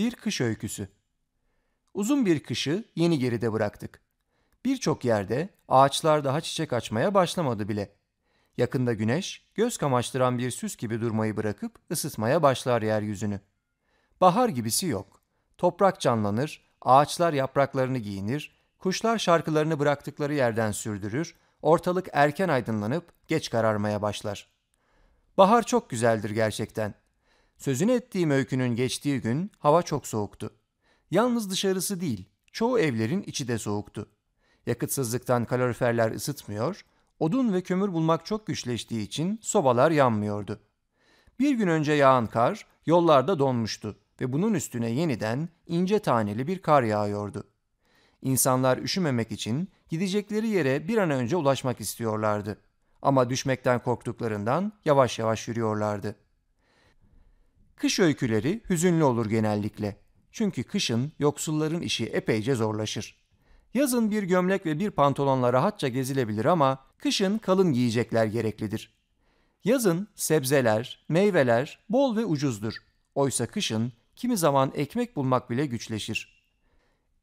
Bir kış öyküsü. Uzun bir kışı yeni geride bıraktık. Birçok yerde ağaçlar daha çiçek açmaya başlamadı bile. Yakında güneş göz kamaştıran bir süs gibi durmayı bırakıp ısıtmaya başlar yeryüzünü. Bahar gibisi yok. Toprak canlanır, ağaçlar yapraklarını giyinir, kuşlar şarkılarını bıraktıkları yerden sürdürür, ortalık erken aydınlanıp geç kararmaya başlar. Bahar çok güzeldir gerçekten. Sözünü ettiğim öykünün geçtiği gün hava çok soğuktu. Yalnız dışarısı değil, çoğu evlerin içi de soğuktu. Yakıtsızlıktan kaloriferler ısıtmıyor, odun ve kömür bulmak çok güçleştiği için sobalar yanmıyordu. Bir gün önce yağan kar yollarda donmuştu ve bunun üstüne yeniden ince taneli bir kar yağıyordu. İnsanlar üşümemek için gidecekleri yere bir an önce ulaşmak istiyorlardı. Ama düşmekten korktuklarından yavaş yavaş yürüyorlardı.'' Kış öyküleri hüzünlü olur genellikle. Çünkü kışın yoksulların işi epeyce zorlaşır. Yazın bir gömlek ve bir pantolonla rahatça gezilebilir ama kışın kalın giyecekler gereklidir. Yazın sebzeler, meyveler bol ve ucuzdur. Oysa kışın kimi zaman ekmek bulmak bile güçleşir.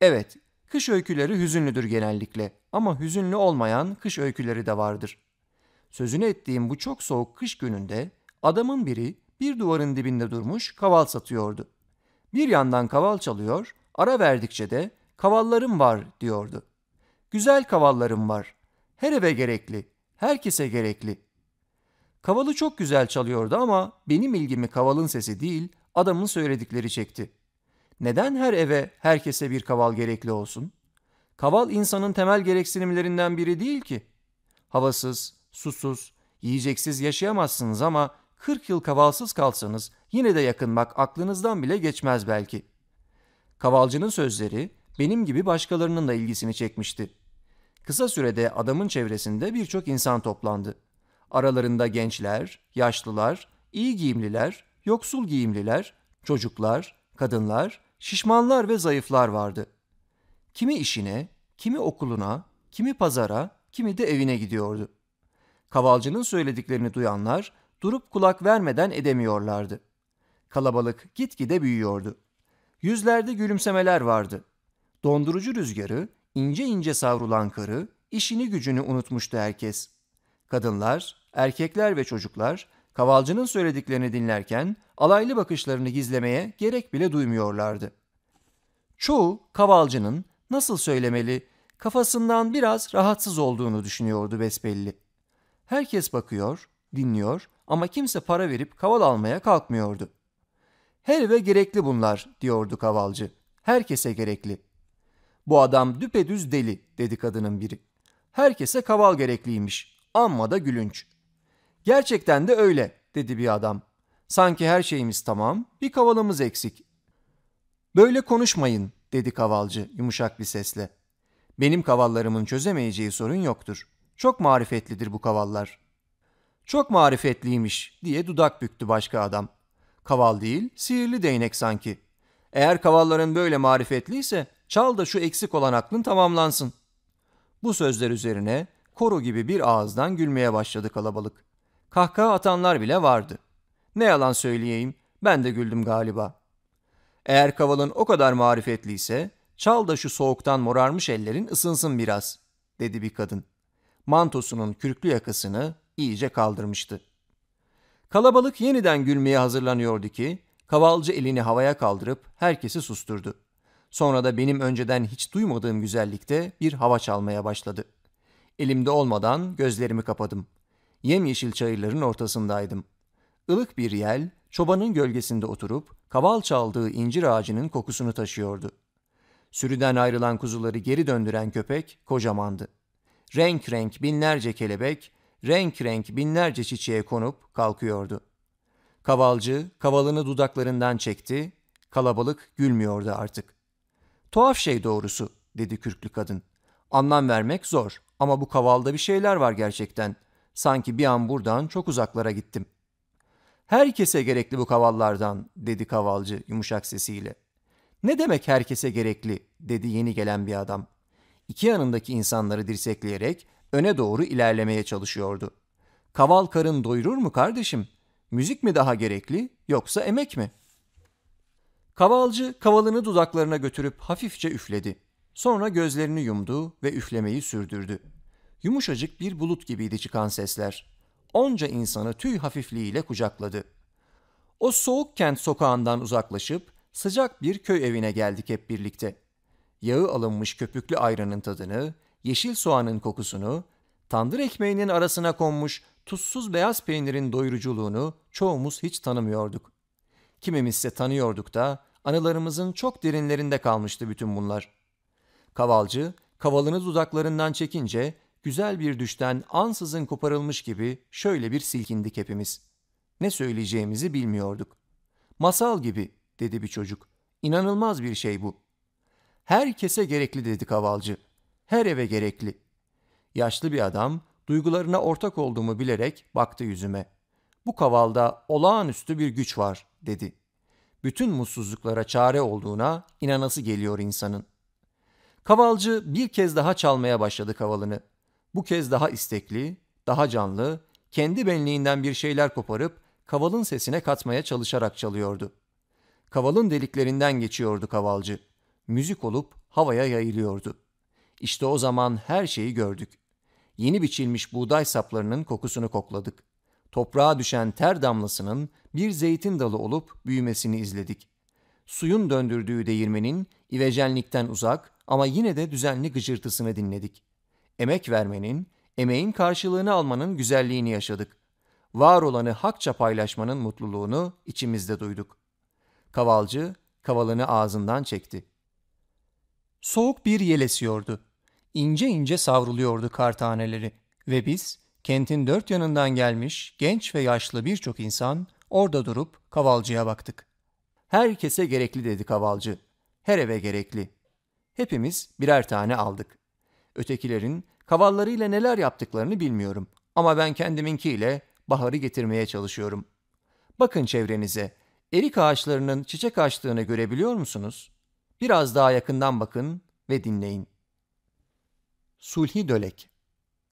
Evet, kış öyküleri hüzünlüdür genellikle ama hüzünlü olmayan kış öyküleri de vardır. Sözünü ettiğim bu çok soğuk kış gününde adamın biri bir duvarın dibinde durmuş kaval satıyordu. Bir yandan kaval çalıyor, ara verdikçe de kavallarım var diyordu. Güzel kavallarım var. Her eve gerekli, herkese gerekli. Kavalı çok güzel çalıyordu ama benim ilgimi kavalın sesi değil, adamın söyledikleri çekti. Neden her eve, herkese bir kaval gerekli olsun? Kaval insanın temel gereksinimlerinden biri değil ki. Havasız, susuz, yiyeceksiz yaşayamazsınız ama 40 yıl kavalsız kalsanız yine de yakınmak aklınızdan bile geçmez belki. Kavalcının sözleri benim gibi başkalarının da ilgisini çekmişti. Kısa sürede adamın çevresinde birçok insan toplandı. Aralarında gençler, yaşlılar, iyi giyimliler, yoksul giyimliler, çocuklar, kadınlar, şişmanlar ve zayıflar vardı. Kimi işine, kimi okuluna, kimi pazara, kimi de evine gidiyordu. Kavalcının söylediklerini duyanlar durup kulak vermeden edemiyorlardı. Kalabalık gitgide büyüyordu. Yüzlerde gülümsemeler vardı. Dondurucu rüzgarı, ince ince savrulan karı, işini gücünü unutmuştu herkes. Kadınlar, erkekler ve çocuklar kavalcının söylediklerini dinlerken alaylı bakışlarını gizlemeye gerek bile duymuyorlardı. Çoğu kavalcının nasıl söylemeli, kafasından biraz rahatsız olduğunu düşünüyordu besbelli. Herkes bakıyor, dinliyor ama kimse para verip kaval almaya kalkmıyordu. Her eve gerekli bunlar diyordu kavalcı. Herkese gerekli. Bu adam düpedüz deli dedi kadının biri. Herkese kaval gerekliymiş. Amma da gülünç. Gerçekten de öyle dedi bir adam. Sanki her şeyimiz tamam, bir kavalımız eksik. Böyle konuşmayın dedi kavalcı yumuşak bir sesle. Benim kavallarımın çözemeyeceği sorun yoktur. Çok marifetlidir bu kavallar. Çok marifetliymiş diye dudak büktü başka adam. Kaval değil, sihirli değnek sanki. Eğer kavalların böyle marifetliyse çal da şu eksik olan aklın tamamlansın. Bu sözler üzerine koro gibi bir ağızdan gülmeye başladı kalabalık. Kahkaha atanlar bile vardı. Ne yalan söyleyeyim, ben de güldüm galiba. Eğer kavalın o kadar marifetliyse, çal da şu soğuktan morarmış ellerin ısınsın biraz, dedi bir kadın. Mantosunun kürklü yakasını iyice kaldırmıştı. Kalabalık yeniden gülmeye hazırlanıyordu ki kavalcı elini havaya kaldırıp herkesi susturdu. Sonra da benim önceden hiç duymadığım güzellikte bir hava çalmaya başladı. Elimde olmadan gözlerimi kapadım. Yemyeşil çayırların ortasındaydım. Ilık bir yel çobanın gölgesinde oturup kaval çaldığı incir ağacının kokusunu taşıyordu. Sürüden ayrılan kuzuları geri döndüren köpek kocamandı. Renk renk binlerce kelebek renk renk binlerce çiçeğe konup kalkıyordu. Kavalcı kavalını dudaklarından çekti, kalabalık gülmüyordu artık. Tuhaf şey doğrusu, dedi kürklü kadın. Anlam vermek zor ama bu kavalda bir şeyler var gerçekten. Sanki bir an buradan çok uzaklara gittim. Herkese gerekli bu kavallardan, dedi kavalcı yumuşak sesiyle. Ne demek herkese gerekli, dedi yeni gelen bir adam. İki yanındaki insanları dirsekleyerek öne doğru ilerlemeye çalışıyordu. Kaval karın doyurur mu kardeşim? Müzik mi daha gerekli yoksa emek mi? Kavalcı kavalını dudaklarına götürüp hafifçe üfledi. Sonra gözlerini yumdu ve üflemeyi sürdürdü. Yumuşacık bir bulut gibiydi çıkan sesler. Onca insanı tüy hafifliğiyle kucakladı. O soğuk kent sokağından uzaklaşıp sıcak bir köy evine geldik hep birlikte. Yağı alınmış köpüklü ayranın tadını, yeşil soğanın kokusunu, tandır ekmeğinin arasına konmuş tuzsuz beyaz peynirin doyuruculuğunu çoğumuz hiç tanımıyorduk. Kimimizse tanıyorduk da anılarımızın çok derinlerinde kalmıştı bütün bunlar. Kavalcı, kavalını dudaklarından çekince güzel bir düşten ansızın koparılmış gibi şöyle bir silkindik hepimiz. Ne söyleyeceğimizi bilmiyorduk. Masal gibi dedi bir çocuk. İnanılmaz bir şey bu. Herkese gerekli dedi kavalcı her eve gerekli. Yaşlı bir adam duygularına ortak olduğumu bilerek baktı yüzüme. Bu kavalda olağanüstü bir güç var dedi. Bütün mutsuzluklara çare olduğuna inanası geliyor insanın. Kavalcı bir kez daha çalmaya başladı kavalını. Bu kez daha istekli, daha canlı, kendi benliğinden bir şeyler koparıp kavalın sesine katmaya çalışarak çalıyordu. Kavalın deliklerinden geçiyordu kavalcı. Müzik olup havaya yayılıyordu.'' İşte o zaman her şeyi gördük. Yeni biçilmiş buğday saplarının kokusunu kokladık. Toprağa düşen ter damlasının bir zeytin dalı olup büyümesini izledik. Suyun döndürdüğü değirmenin ivejenlikten uzak ama yine de düzenli gıcırtısını dinledik. Emek vermenin, emeğin karşılığını almanın güzelliğini yaşadık. Var olanı hakça paylaşmanın mutluluğunu içimizde duyduk. Kavalcı kavalını ağzından çekti. Soğuk bir yel esiyordu ince ince savruluyordu kar taneleri ve biz kentin dört yanından gelmiş genç ve yaşlı birçok insan orada durup kavalcıya baktık. Herkese gerekli dedi kavalcı. Her eve gerekli. Hepimiz birer tane aldık. Ötekilerin kavallarıyla neler yaptıklarını bilmiyorum ama ben kendiminkiyle baharı getirmeye çalışıyorum. Bakın çevrenize. Erik ağaçlarının çiçek açtığını görebiliyor musunuz? Biraz daha yakından bakın ve dinleyin. Sulhi Dölek